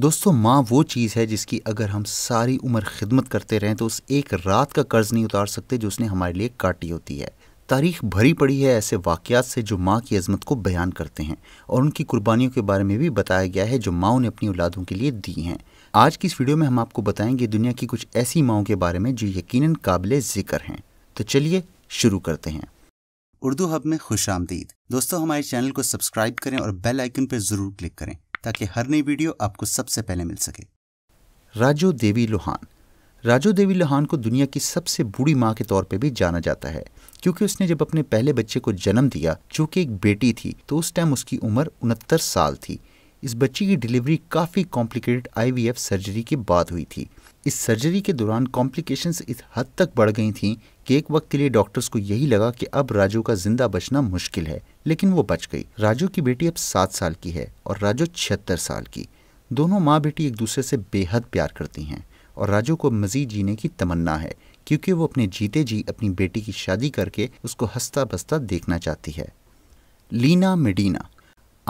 दोस्तों माँ वो चीज़ है जिसकी अगर हम सारी उम्र खिदमत करते रहें तो उस एक रात का कर्ज़ नहीं उतार सकते जो उसने हमारे लिए काटी होती है तारीख भरी पड़ी है ऐसे वाक़ात से जो माँ की अजमत को बयान करते हैं और उनकी कुर्बानियों के बारे में भी बताया गया है जो माओ ने अपनी औलादों के लिए दी हैं आज की इस वीडियो में हम आपको बताएंगे दुनिया की कुछ ऐसी माओ के बारे में जो यकीन काबिल ज़िक्र हैं तो चलिए शुरू करते हैं उर्दू हब में खुश आमदीद दोस्तों हमारे चैनल को सब्सक्राइब करें और बेल आइकन पर ज़रूर क्लिक करें ताकि हर नई वीडियो आपको सबसे पहले मिल सके राजो देवी लोहान राजो देवी लोहान को दुनिया की सबसे बूढ़ी माँ के तौर पर भी जाना जाता है क्योंकि उसने जब अपने पहले बच्चे को जन्म दिया जो कि एक बेटी थी तो उस टाइम उसकी उम्र उनहत्तर साल थी इस बच्ची की डिलीवरी काफ़ी कॉम्प्लिकेटेड आईवीएफ सर्जरी के बाद हुई थी इस सर्जरी के दौरान कॉम्प्लिकेशंस इस हद तक बढ़ गई थीं कि एक वक्त के लिए डॉक्टर्स को यही लगा कि अब राजू का जिंदा बचना मुश्किल है लेकिन वो बच गई राजू की बेटी अब सात साल की है और राजू छिहत्तर साल की दोनों माँ बेटी एक दूसरे से बेहद प्यार करती हैं और राजू को मजीद जीने की तमन्ना है क्योंकि वो अपने जीते जी अपनी बेटी की शादी करके उसको हंसता बसता देखना चाहती है लीना मेडिना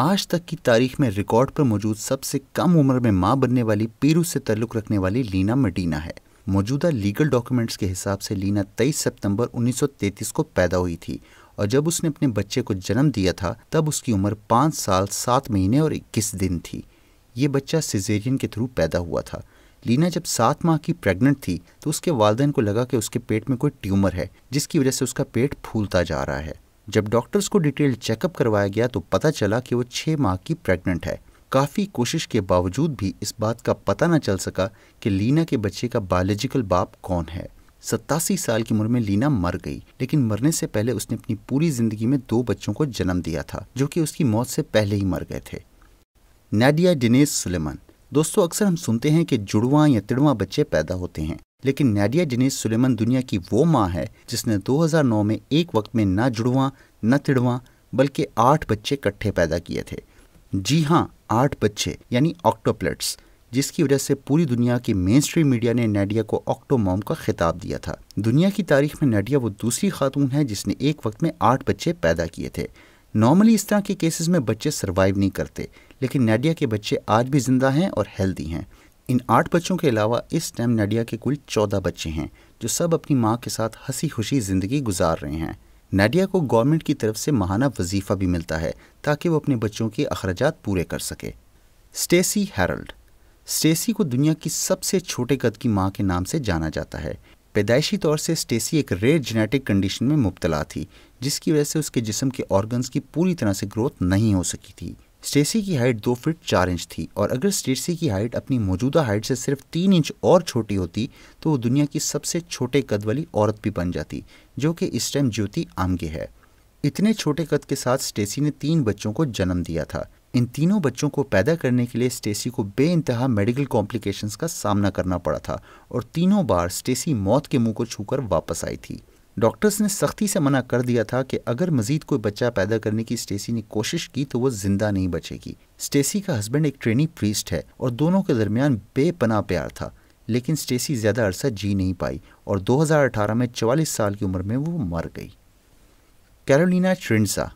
आज तक की तारीख में रिकॉर्ड पर मौजूद सबसे कम उम्र में मां बनने वाली पेरू से ताल्लुक़ रखने वाली लीना मेडिना है मौजूदा लीगल डॉक्यूमेंट्स के हिसाब से लीना 23 सितंबर 1933 को पैदा हुई थी और जब उसने अपने बच्चे को जन्म दिया था तब उसकी उम्र पाँच साल सात महीने और इक्कीस दिन थी ये बच्चा सिजेरियन के थ्रू पैदा हुआ था लीना जब सात माह की प्रेग्नेंट थी तो उसके वालदेन को लगा कि उसके पेट में कोई ट्यूमर है जिसकी वजह से उसका पेट फूलता जा रहा है जब डॉक्टर्स को डिटेल चेकअप करवाया गया तो पता चला कि वो छः माह की प्रेग्नेंट है काफ़ी कोशिश के बावजूद भी इस बात का पता न चल सका कि लीना के बच्चे का बायोलॉजिकल बाप कौन है सत्तासी साल की उम्र में लीना मर गई लेकिन मरने से पहले उसने अपनी पूरी जिंदगी में दो बच्चों को जन्म दिया था जो कि उसकी मौत से पहले ही मर गए थे नैडिया डिनेस सुलेमान दोस्तों अक्सर हम सुनते हैं कि जुड़वा या तिड़वा बच्चे पैदा होते हैं लेकिन नैडिया डिनेस सुलेमान दुनिया की वो माँ है जिसने 2009 में एक वक्त में ना जुड़वा न तिड़वा बल्कि आठ बच्चे इकट्ठे पैदा किए थे जी हाँ आठ बच्चे यानी ऑक्टोप्लेट्स जिसकी वजह से पूरी दुनिया की मेन स्ट्रीम मीडिया ने नेडिया को ऑक्टोमॉम का खिताब दिया था दुनिया की तारीख में नेडिया वो दूसरी खातून है जिसने एक वक्त में आठ बच्चे पैदा किए थे नॉर्मली इस तरह के केसेस में बच्चे सर्वाइव नहीं करते लेकिन नेडिया के बच्चे आज भी जिंदा हैं और हेल्दी हैं इन आठ बच्चों के अलावा इस टाइम नेडिया के कुल चौदह बच्चे हैं जो सब अपनी माँ के साथ हंसी खुशी ज़िंदगी गुजार रहे हैं नाडिया को गवर्नमेंट की तरफ से महाना वजीफ़ा भी मिलता है ताकि वो अपने बच्चों के अखराज पूरे कर सके स्टेसी हेरल्ड स्टेसी को दुनिया की सबसे छोटे कद की माँ के नाम से जाना जाता है पैदाइशी तौर से स्टेसी एक रेयर जेनेटिक कंडीशन में मुबतला थी जिसकी वजह से उसके जिसम के ऑर्गन्स की पूरी तरह से ग्रोथ नहीं हो सकी थी स्टेसी की हाइट दो फीट चार इंच थी और अगर स्टेसी की हाइट अपनी मौजूदा हाइट से सिर्फ तीन इंच और छोटी होती तो वो दुनिया की सबसे छोटे कद वाली औरत भी बन जाती जो कि इस टाइम ज्योति आमगे है इतने छोटे कद के साथ स्टेसी ने तीन बच्चों को जन्म दिया था इन तीनों बच्चों को पैदा करने के लिए स्टेसी को बे मेडिकल कॉम्प्लिकेशंस का सामना करना पड़ा था और तीनों बार स्टेसी मौत के मुंह को छूकर वापस आई थी डॉक्टर्स ने सख्ती से मना कर दिया था कि अगर मजीद कोई बच्चा पैदा करने की स्टेसी ने कोशिश की तो वो जिंदा नहीं बचेगी स्टेसी का हस्बैंड एक ट्रेनी प्रीस्ट है और दोनों के दरमियान बेपना प्यार था लेकिन स्टेसी ज़्यादा अरसा जी नहीं पाई और 2018 में 44 साल की उम्र में वो मर गई कैरोलिना ट्रिंडसा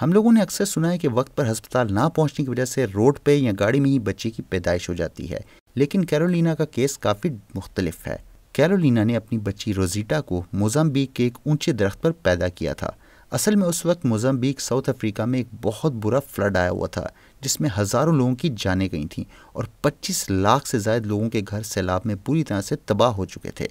हम लोगों ने अक्सर सुना है कि वक्त पर अस्पताल ना पहुंचने की वजह से रोड पे या गाड़ी में ही बच्चे की पैदाइश हो जाती है लेकिन कैरोलिना का केस काफ़ी मुख्तलिफ है कैरोलिना ने अपनी बच्ची रोजीटा को मोजाम्बिक के एक ऊंचे दरख्त पर पैदा किया था असल में उस वक्त मोजाम्बिक साउथ अफ्रीका में एक बहुत बुरा फ्लड आया हुआ था जिसमें हज़ारों लोगों की जानें गई थीं और 25 लाख से ज़ायद लोगों के घर सैलाब में पूरी तरह से तबाह हो चुके थे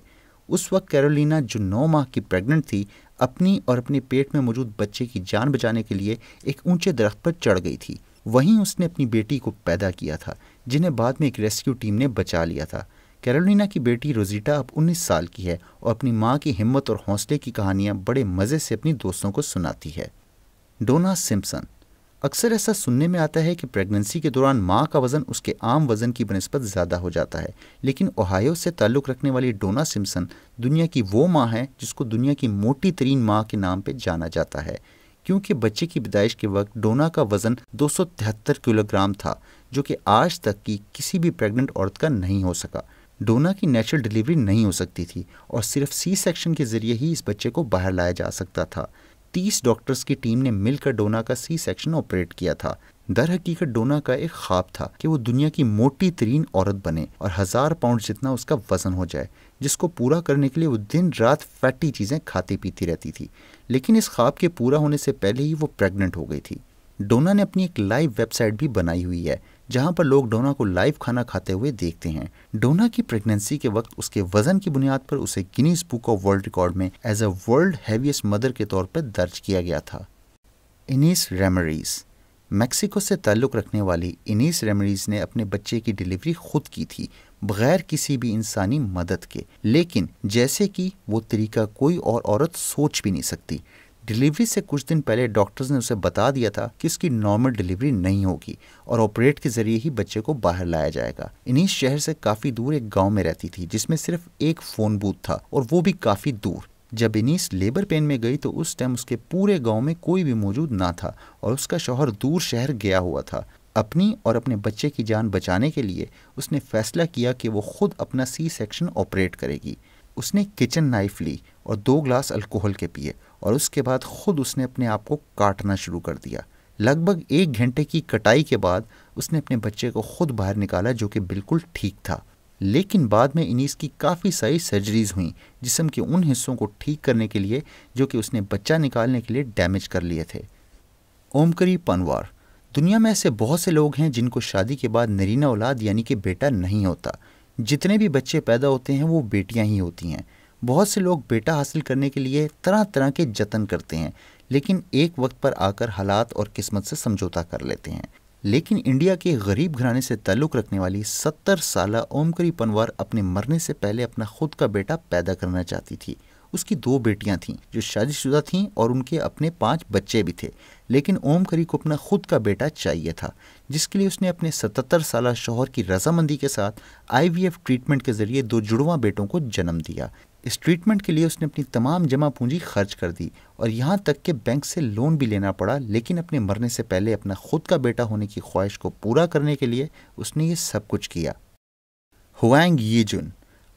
उस वक्त कैरोलिना जो नौ माह की प्रेग्नेंट थी अपनी और अपने पेट में मौजूद बच्चे की जान बचाने के लिए एक ऊंचे दरख्त पर चढ़ गई थी वहीं उसने अपनी बेटी को पैदा किया था जिन्हें बाद में एक रेस्क्यू टीम ने बचा लिया था कैरोलिना की बेटी रोजिटा अब 19 साल की है और अपनी माँ की हिम्मत और हौसले की कहानियाँ बड़े मज़े से अपनी दोस्तों को सुनाती है डोना सिम्पसन अक्सर ऐसा सुनने में आता है कि प्रेगनेंसी के दौरान माँ का वज़न उसके आम वज़न की बनस्बत ज़्यादा हो जाता है लेकिन ओहायो से ताल्लुक़ रखने वाली डोना सिम्पसन दुनिया की वो माँ है जिसको दुनिया की मोटी तरीन माँ के नाम पर जाना जाता है क्योंकि बच्चे की पैदाइश के वक्त डोना का वज़न दो किलोग्राम था जो कि आज तक की किसी भी प्रेग्नेंट औरत का नहीं हो सका डोना की नेचुरल डिलीवरी नहीं हो सकती थी और सिर्फ सी सेक्शन के ज़रिए ही इस बच्चे को बाहर लाया जा सकता था तीस डॉक्टर्स की टीम ने मिलकर डोना का सी सेक्शन ऑपरेट किया था दर हकीकत डोना का एक ख्वाब था कि वो दुनिया की मोटी तरीन औरत बने और हज़ार पाउंड जितना उसका वजन हो जाए जिसको पूरा करने के लिए वो दिन रात फैटी चीज़ें खाती पीती रहती थी लेकिन इस ख्वाब के पूरा होने से पहले ही वो प्रेग्नेंट हो गई थी डोना ने अपनी एक लाइव वेबसाइट भी बनाई हुई है जहां पर लोग डोना को लाइव खाना खाते हुए देखते हैं डोना की प्रेगनेंसी के वक्त उसके वजन की बुनियाद पर उसे Guinness book of world record में as a world heaviest mother के तौर पर दर्ज किया गया था इनिस रेमरीज मैक्सिको से ताल्लुक़ रखने वाली इनिस रेमरीज ने अपने बच्चे की डिलीवरी खुद की थी बगैर किसी भी इंसानी मदद के लेकिन जैसे कि वो तरीका कोई और औरत सोच भी नहीं सकती डिलीवरी से कुछ दिन पहले डॉक्टर्स ने उसे बता दिया था कि इसकी नॉर्मल डिलीवरी नहीं होगी और ऑपरेट के जरिए ही बच्चे को बाहर लाया जाएगा इन्हीं शहर से काफ़ी दूर एक गांव में रहती थी जिसमें सिर्फ एक फ़ोन बूथ था और वो भी काफ़ी दूर जब इनीस लेबर पेन में गई तो उस टाइम उसके पूरे गांव में कोई भी मौजूद ना था और उसका शौहर दूर शहर गया हुआ था अपनी और अपने बच्चे की जान बचाने के लिए उसने फैसला किया कि वो खुद अपना सी सेक्शन ऑपरेट करेगी उसने किचन नाइफ ली और दो ग्लास अल्कोहल के पिए और उसके बाद ख़ुद उसने अपने आप को काटना शुरू कर दिया लगभग एक घंटे की कटाई के बाद उसने अपने बच्चे को खुद बाहर निकाला जो कि बिल्कुल ठीक था लेकिन बाद में इनीस की काफ़ी सारी सर्जरीज हुई जिसम के उन हिस्सों को ठीक करने के लिए जो कि उसने बच्चा निकालने के लिए डैमेज कर लिए थे ओमकरी पनवार दुनिया में ऐसे बहुत से लोग हैं जिनको शादी के बाद नरीना औलाद यानी कि बेटा नहीं होता जितने भी बच्चे पैदा होते हैं वो बेटियां ही होती हैं बहुत से लोग बेटा हासिल करने के लिए तरह तरह के जतन करते हैं लेकिन एक वक्त पर आकर हालात और किस्मत से समझौता कर लेते हैं लेकिन इंडिया के गरीब घराने से ताल्लुक़ रखने वाली सत्तर साल ओमकरी पनवार अपने मरने से पहले अपना खुद का बेटा पैदा करना चाहती थी उसकी दो बेटियां थीं जो शादीशुदा थीं और उनके अपने पांच बच्चे भी थे लेकिन ओम करी को अपना खुद का बेटा चाहिए था जिसके लिए उसने अपने 77 साल शोहर की रजामंदी के साथ आईवीएफ ट्रीटमेंट के जरिए दो जुड़वा बेटों को जन्म दिया इस ट्रीटमेंट के लिए उसने अपनी तमाम जमा पूंजी खर्च कर दी और यहाँ तक कि बैंक से लोन भी लेना पड़ा लेकिन अपने मरने से पहले अपना खुद का बेटा होने की ख्वाहिश को पूरा करने के लिए उसने ये सब कुछ किया हुआंग ये जुन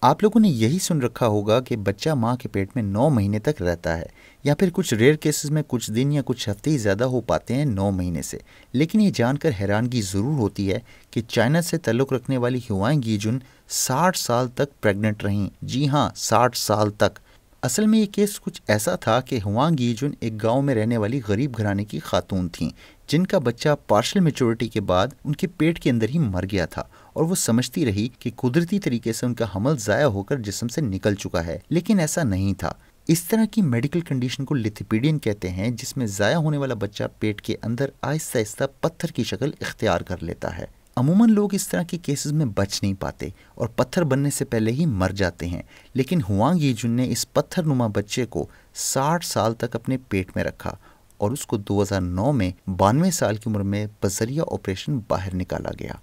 आप लोगों ने यही सुन रखा होगा कि बच्चा माँ के पेट में नौ महीने तक रहता है या फिर कुछ रेयर केसेस में कुछ दिन या कुछ हफ्ते ही ज़्यादा हो पाते हैं नौ महीने से लेकिन ये जानकर हैरानगी ज़रूर होती है कि चाइना से तल्लुक़ रखने वाली युवाएँ गीजुन साठ साल तक प्रेग्नेंट रहीं जी हाँ साठ साल तक असल में ये केस कुछ ऐसा था कि हुआंग गीजुन एक गांव में रहने वाली गरीब घराने की खातून थीं जिनका बच्चा पार्शल मेचोरिटी के बाद उनके पेट के अंदर ही मर गया था और वो समझती रही कि कुदरती तरीके से उनका हमल ज़ाया होकर जिसम से निकल चुका है लेकिन ऐसा नहीं था इस तरह की मेडिकल कंडीशन को लिथिपीडियन कहते हैं जिसमें ज़ाया होने वाला बच्चा पेट के अंदर आहिस्ता आहिस्ता पत्थर की शक्ल इख्तियार कर लेता है अमूमन लोग इस तरह के केसेस में बच नहीं पाते और पत्थर बनने से पहले ही मर जाते हैं लेकिन हुआंग येजुन ने इस पत्थर नुमा बच्चे को 60 साल तक अपने पेट में रखा और उसको 2009 में बानवे साल की उम्र में बजरिया ऑपरेशन बाहर निकाला गया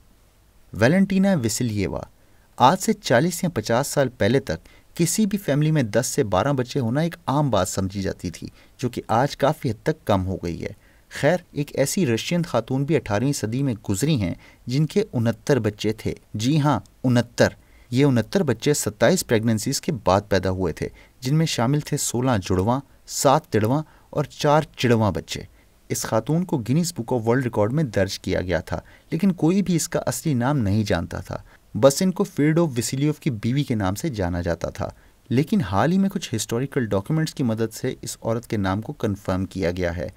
वेलेंटीना विसिलिएवा आज से 40 या 50 साल पहले तक किसी भी फैमिली में 10 से 12 बच्चे होना एक आम बात समझी जाती थी जो कि आज काफ़ी हद तक कम हो गई है खैर एक ऐसी रशियन खातून भी 18वीं सदी में गुजरी हैं जिनके उनहत्तर बच्चे थे जी हाँ उनहत्तर ये उनहत्तर बच्चे 27 प्रेगनेंसीज के बाद पैदा हुए थे जिनमें शामिल थे 16 जुड़वा सात तिड़वा और चार चिड़वा बच्चे इस खातून को Guinness book of world record में दर्ज किया गया था लेकिन कोई भी इसका असली नाम नहीं जानता था बस इनको फिरडो विसिलियोव की बीवी के नाम से जाना जाता था लेकिन हाल ही में कुछ हिस्टोरिकल डॉक्यूमेंट्स की मदद से इस औरत के नाम को कन्फर्म किया गया है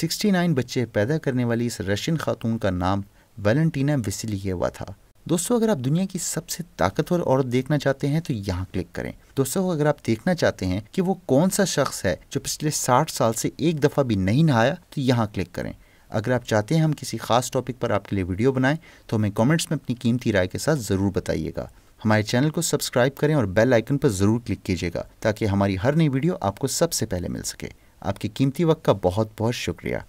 69 बच्चे पैदा करने वाली इस रशियन खातून का नाम वेलेंटीना विसिलिएवा था दोस्तों अगर आप दुनिया की सबसे ताकतवर औरत देखना चाहते हैं तो यहाँ क्लिक करें दोस्तों अगर आप देखना चाहते हैं कि वो कौन सा शख्स है जो पिछले साठ साल से एक दफ़ा भी नहीं नहाया तो यहाँ क्लिक करें अगर आप चाहते हैं हम किसी खास टॉपिक पर आपके लिए वीडियो बनाएं तो हमें कमेंट्स में अपनी कीमती राय के साथ ज़रूर बताइएगा हमारे चैनल को सब्सक्राइब करें और बेल आइकन पर ज़रूर क्लिक कीजिएगा ताकि हमारी हर नई वीडियो आपको सबसे पहले मिल सके आपके कीमती वक्त का बहुत बहुत शुक्रिया